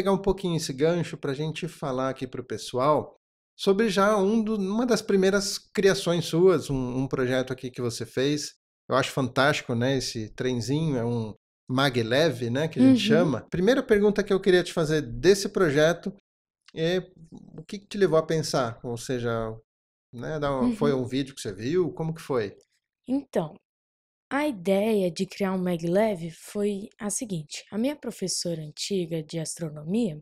pegar um pouquinho esse gancho para a gente falar aqui para o pessoal sobre já um do, uma das primeiras criações suas, um, um, projeto aqui que você fez. Eu acho fantástico, né? Esse trenzinho é um maglev, né? Que a gente uhum. chama. Primeira pergunta que eu queria te fazer desse projeto é o que, que te levou a pensar? Ou seja, né, uhum. foi um vídeo que você viu? Como que foi? Então, a ideia de criar um maglev foi a seguinte: a minha professora antiga de astronomia,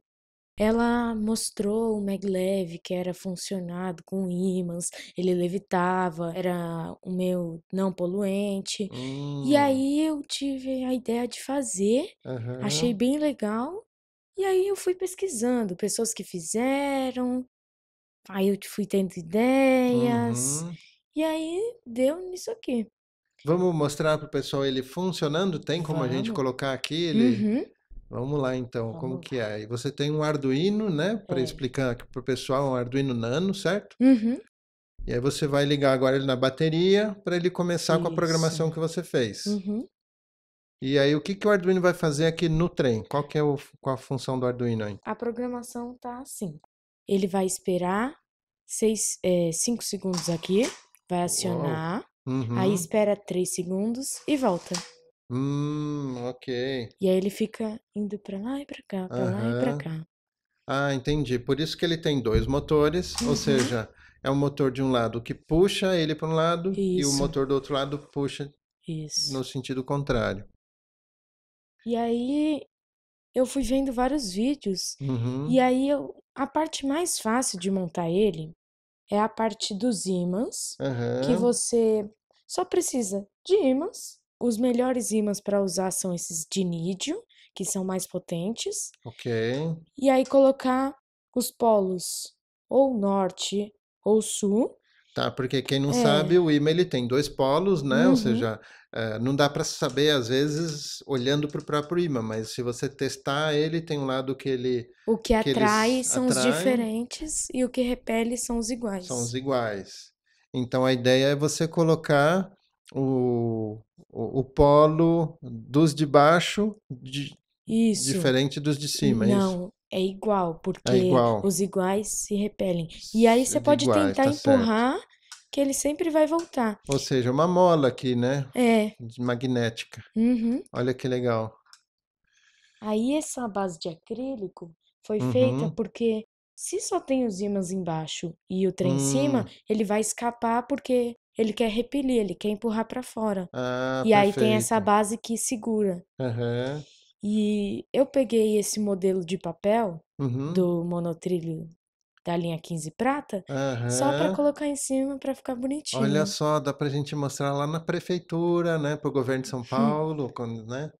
ela mostrou o maglev que era funcionado com ímãs, ele levitava, era o meu não poluente. Hum. E aí eu tive a ideia de fazer, uhum. achei bem legal. E aí eu fui pesquisando pessoas que fizeram, aí eu fui tendo ideias. Uhum. E aí deu nisso aqui. Vamos mostrar para o pessoal ele funcionando? Tem como Vamos. a gente colocar aqui ele? Uhum. Vamos lá então, Vamos como que é? E você tem um Arduino, né? Para é. explicar para o pessoal, um Arduino Nano, certo? Uhum. E aí você vai ligar agora ele na bateria para ele começar Isso. com a programação que você fez. Uhum. E aí, o que, que o Arduino vai fazer aqui no trem? Qual que é o, qual a função do Arduino aí? A programação tá assim. Ele vai esperar 5 é, eh, segundos aqui, vai acionar, Uou. Uhum. Aí espera três segundos e volta. Hum, ok. E aí ele fica indo pra lá e pra cá, pra lá e pra cá. Ah, entendi. Por isso que ele tem dois motores, ou uhum. seja, é o motor de um lado que puxa ele para um lado e o motor do outro lado puxa no sentido contrário. E aí eu fui vendo vários vídeos, e uhum. aí eu, a parte mais fácil de montar ele é a parte dos ímãs, uhum. que você só precisa de ímãs. Os melhores ímãs para usar são esses de nídio, que são mais potentes. Ok. E aí colocar os polos ou norte ou sul Tá, porque quem não é. sabe, o imã ele tem dois polos, né? Uhum. Ou seja, é, não dá para saber às vezes olhando para o próprio imã, mas se você testar ele, tem um lado que ele o que, que atrai são os diferentes e o que repele são os iguais. São os iguais. Então a ideia é você colocar o, o, o polo dos de baixo de, isso. diferente dos de cima. É não, é igual, porque é igual. os iguais se repelem. E aí você pode iguais, tentar tá empurrar certo. que ele sempre vai voltar. Ou seja, uma mola aqui, né? É. magnética. Uhum. Olha que legal. Aí essa base de acrílico foi uhum. feita porque se só tem os ímãs embaixo e o trem em cima, hum. ele vai escapar porque ele quer repelir, ele quer empurrar para fora. Ah, e perfeito. aí tem essa base que segura. Uhum. E eu peguei esse modelo de papel uhum. do monotrilho da linha 15 prata, uhum. só para colocar em cima para ficar bonitinho. Olha só, dá a gente mostrar lá na prefeitura, né, pro governo de São uhum. Paulo, quando, né?